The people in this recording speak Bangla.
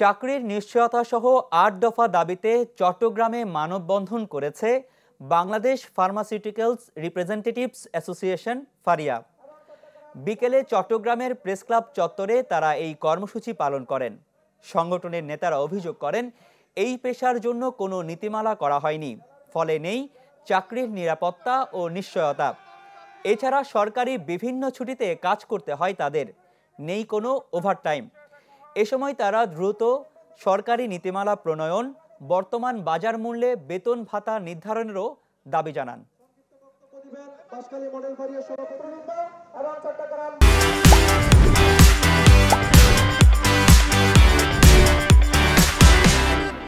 চাকরির নিশ্চয়তাসহ আট দফা দাবিতে চট্টগ্রামে মানববন্ধন করেছে Bangladesh pharmaceuticals representatives association FARIA বিকেলে চট্টগ্রামের প্রেস ক্লাব চত্বরে তারা এই কর্মসূচি পালন করেন সংগঠনের নেতারা অভিযোগ করেন এই পেশার জন্য কোনো নীতিমালা করা হয়নি ফলে নেই চাকরির নিরাপত্তা ও নিশ্চয়তা এছাড়া সরকারি বিভিন্ন ছুটিতে কাজ করতে হয় তাদের নেই কোনো ওভারটাইম এ সময় তারা দ্রুত সরকারি নীতিমালা প্রণয়ন বর্তমান বাজার মূল্যে বেতন ভাতা নির্ধারণেরও দাবি জানান